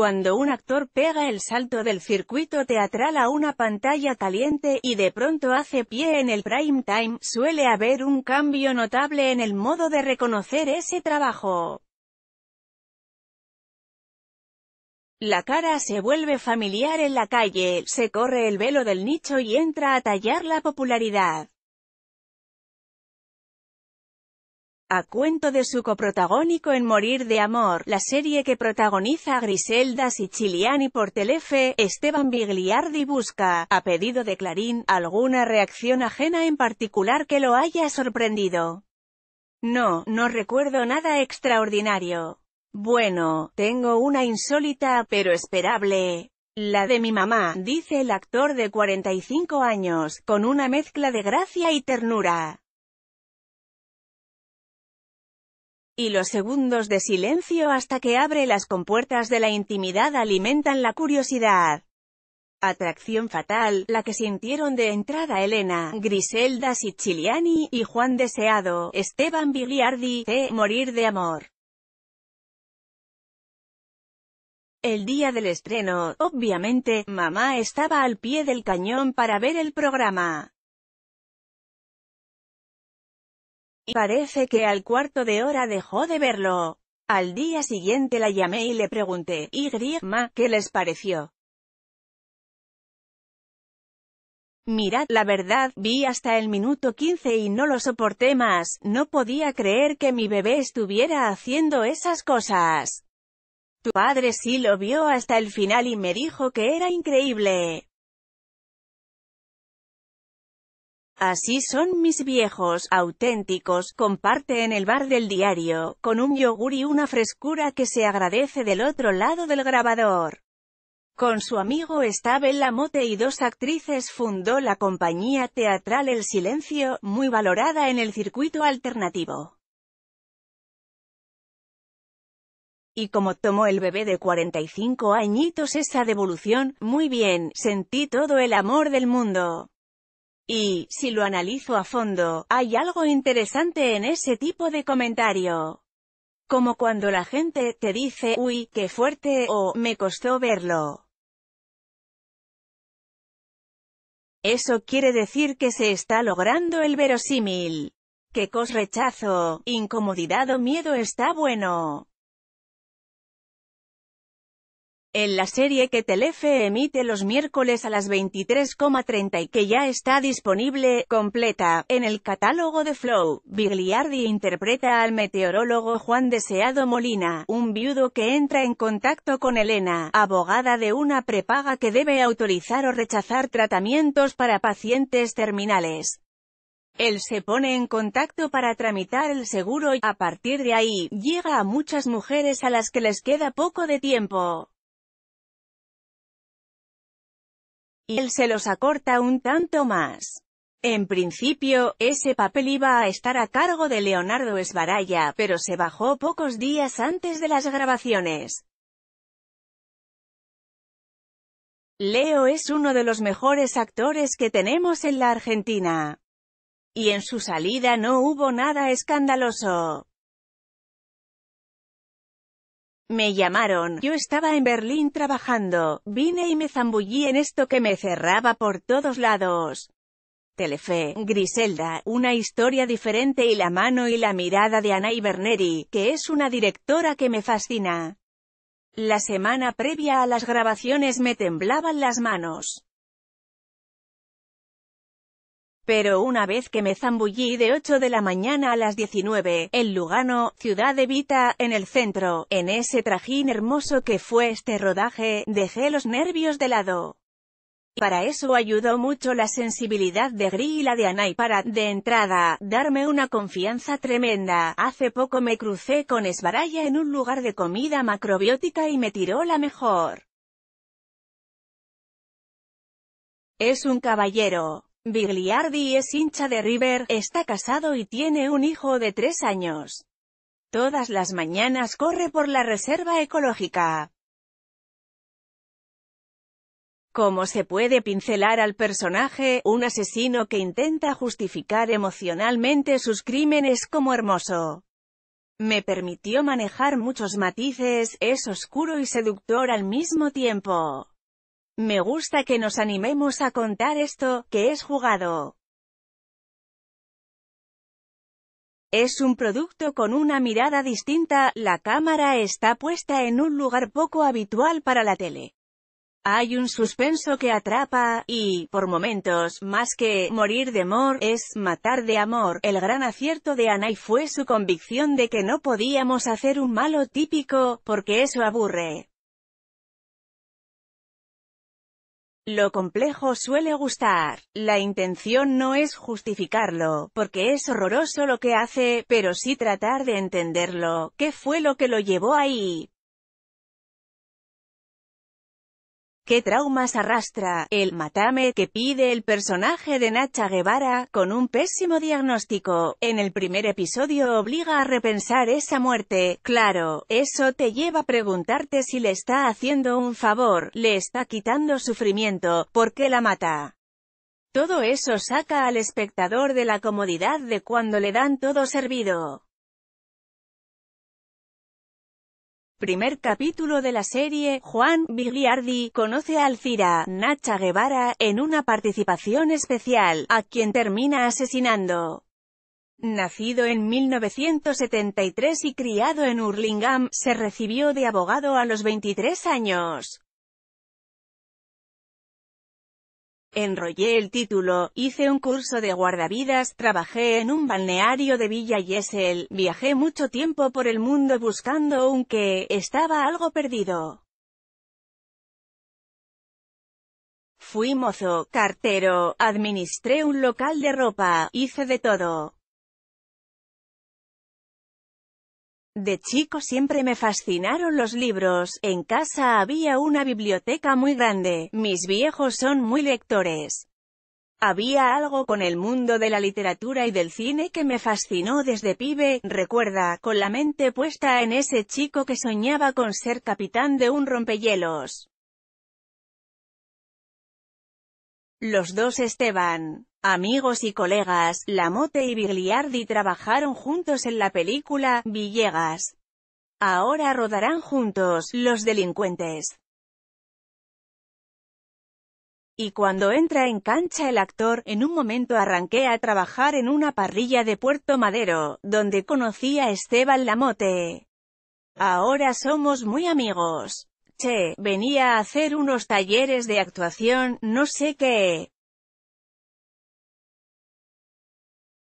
cuando un actor pega el salto del circuito teatral a una pantalla caliente, y de pronto hace pie en el prime time, suele haber un cambio notable en el modo de reconocer ese trabajo. La cara se vuelve familiar en la calle, se corre el velo del nicho y entra a tallar la popularidad. a cuento de su coprotagónico en Morir de Amor, la serie que protagoniza a Griselda Siciliani por Telefe, Esteban Bigliardi busca, a pedido de Clarín, alguna reacción ajena en particular que lo haya sorprendido. No, no recuerdo nada extraordinario. Bueno, tengo una insólita, pero esperable. La de mi mamá, dice el actor de 45 años, con una mezcla de gracia y ternura. y los segundos de silencio hasta que abre las compuertas de la intimidad alimentan la curiosidad. Atracción fatal, la que sintieron de entrada Elena, Griselda Siciliani, y Juan Deseado, Esteban Bigliardi, de Morir de Amor. El día del estreno, obviamente, mamá estaba al pie del cañón para ver el programa. y parece que al cuarto de hora dejó de verlo. Al día siguiente la llamé y le pregunté, Y, ma, ¿qué les pareció? Mirad, la verdad, vi hasta el minuto 15 y no lo soporté más, no podía creer que mi bebé estuviera haciendo esas cosas. Tu padre sí lo vio hasta el final y me dijo que era increíble. Así son mis viejos, auténticos, comparte en el bar del diario, con un yogur y una frescura que se agradece del otro lado del grabador. Con su amigo Estabel Lamote y dos actrices fundó la compañía teatral El Silencio, muy valorada en el circuito alternativo. y como tomó el bebé de 45 añitos esa devolución, muy bien, sentí todo el amor del mundo. Y, si lo analizo a fondo, hay algo interesante en ese tipo de comentario. Como cuando la gente te dice, uy, qué fuerte, o, me costó verlo. Eso quiere decir que se está logrando el verosímil. Que cos rechazo, incomodidad o miedo está bueno en la serie que Telefe emite los miércoles a las 23.30 y que ya está disponible, completa, en el catálogo de Flow, Bigliardi interpreta al meteorólogo Juan Deseado Molina, un viudo que entra en contacto con Elena, abogada de una prepaga que debe autorizar o rechazar tratamientos para pacientes terminales. Él se pone en contacto para tramitar el seguro y, a partir de ahí, llega a muchas mujeres a las que les queda poco de tiempo. y él se los acorta un tanto más. En principio, ese papel iba a estar a cargo de Leonardo Esbaraya, pero se bajó pocos días antes de las grabaciones. Leo es uno de los mejores actores que tenemos en la Argentina. Y en su salida no hubo nada escandaloso. Me llamaron, yo estaba en Berlín trabajando, vine y me zambullí en esto que me cerraba por todos lados. Telefe, Griselda, una historia diferente y la mano y la mirada de Ana Berneri, que es una directora que me fascina. La semana previa a las grabaciones me temblaban las manos. Pero una vez que me zambullí de 8 de la mañana a las 19, en Lugano, ciudad de en el centro, en ese trajín hermoso que fue este rodaje, dejé los nervios de lado. Para eso ayudó mucho la sensibilidad de Gris y la de Anay para, de entrada, darme una confianza tremenda. Hace poco me crucé con Esbaraya en un lugar de comida macrobiótica y me tiró la mejor. Es un caballero. Bigliardi es hincha de River, está casado y tiene un hijo de tres años. Todas las mañanas corre por la reserva ecológica. ¿Cómo se puede pincelar al personaje, un asesino que intenta justificar emocionalmente sus crímenes como hermoso. Me permitió manejar muchos matices, es oscuro y seductor al mismo tiempo. Me gusta que nos animemos a contar esto, que es jugado. Es un producto con una mirada distinta, la cámara está puesta en un lugar poco habitual para la tele. Hay un suspenso que atrapa, y, por momentos, más que morir de amor, es matar de amor. El gran acierto de Anay fue su convicción de que no podíamos hacer un malo típico, porque eso aburre. Lo complejo suele gustar. La intención no es justificarlo, porque es horroroso lo que hace, pero sí tratar de entenderlo, qué fue lo que lo llevó ahí, ¿Qué traumas arrastra el matame que pide el personaje de Nacha Guevara, con un pésimo diagnóstico? En el primer episodio obliga a repensar esa muerte. Claro, eso te lleva a preguntarte si le está haciendo un favor, le está quitando sufrimiento, ¿por qué la mata? Todo eso saca al espectador de la comodidad de cuando le dan todo servido. Primer capítulo de la serie, Juan Bigliardi, conoce a Alcira, Nacha Guevara, en una participación especial, a quien termina asesinando. Nacido en 1973 y criado en Urlingam, se recibió de abogado a los 23 años. Enrollé el título, hice un curso de guardavidas, trabajé en un balneario de Villa Gesell, viajé mucho tiempo por el mundo buscando un que, estaba algo perdido. Fui mozo, cartero, administré un local de ropa, hice de todo. De chico siempre me fascinaron los libros, en casa había una biblioteca muy grande, mis viejos son muy lectores. Había algo con el mundo de la literatura y del cine que me fascinó desde pibe, recuerda, con la mente puesta en ese chico que soñaba con ser capitán de un rompehielos. Los dos Esteban, amigos y colegas, Lamote y Bigliardi trabajaron juntos en la película, Villegas. Ahora rodarán juntos, Los delincuentes. Y cuando entra en cancha el actor, en un momento arranqué a trabajar en una parrilla de Puerto Madero, donde conocí a Esteban Lamote. Ahora somos muy amigos venía a hacer unos talleres de actuación, no sé qué.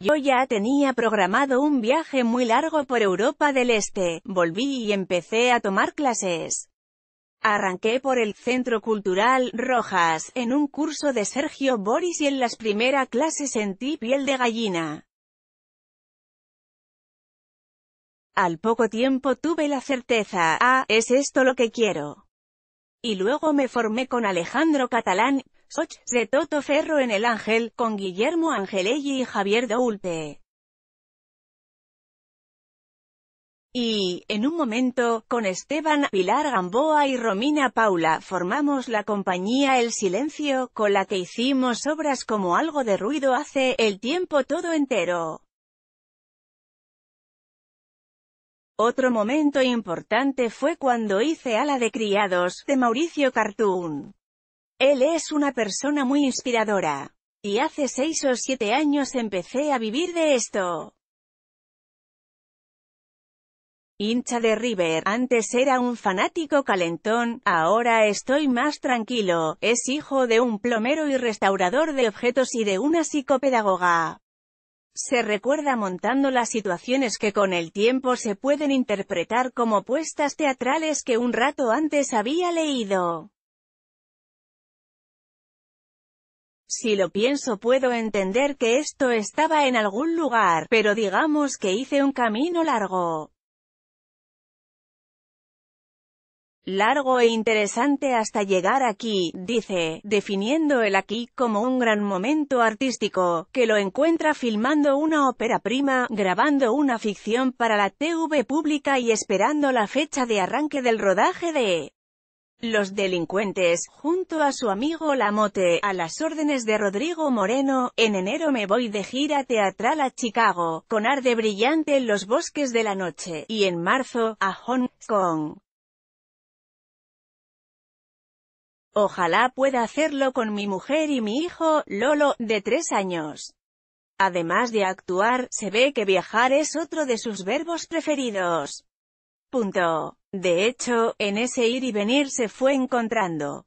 Yo ya tenía programado un viaje muy largo por Europa del Este, volví y empecé a tomar clases. Arranqué por el Centro Cultural Rojas, en un curso de Sergio Boris y en las primeras clases sentí piel de gallina. Al poco tiempo tuve la certeza, ah, es esto lo que quiero. Y luego me formé con Alejandro Catalán, Soch, de Toto Ferro en El Ángel, con Guillermo Angelelli y Javier Doulpe. Y, en un momento, con Esteban, Pilar Gamboa y Romina Paula formamos la compañía El Silencio, con la que hicimos obras como Algo de Ruido hace, El Tiempo Todo Entero. Otro momento importante fue cuando hice Ala de Criados, de Mauricio Cartoon. Él es una persona muy inspiradora. Y hace seis o siete años empecé a vivir de esto. Hincha de River, antes era un fanático calentón, ahora estoy más tranquilo, es hijo de un plomero y restaurador de objetos y de una psicopedagoga. Se recuerda montando las situaciones que con el tiempo se pueden interpretar como puestas teatrales que un rato antes había leído. Si lo pienso puedo entender que esto estaba en algún lugar, pero digamos que hice un camino largo. largo e interesante hasta llegar aquí, dice, definiendo el aquí como un gran momento artístico, que lo encuentra filmando una ópera prima, grabando una ficción para la TV pública y esperando la fecha de arranque del rodaje de los delincuentes, junto a su amigo Lamote, a las órdenes de Rodrigo Moreno, en enero me voy de gira teatral a Chicago, con arde brillante en los bosques de la noche, y en marzo, a Hong Kong. Ojalá pueda hacerlo con mi mujer y mi hijo, Lolo, de tres años. Además de actuar, se ve que viajar es otro de sus verbos preferidos. Punto. De hecho, en ese ir y venir se fue encontrando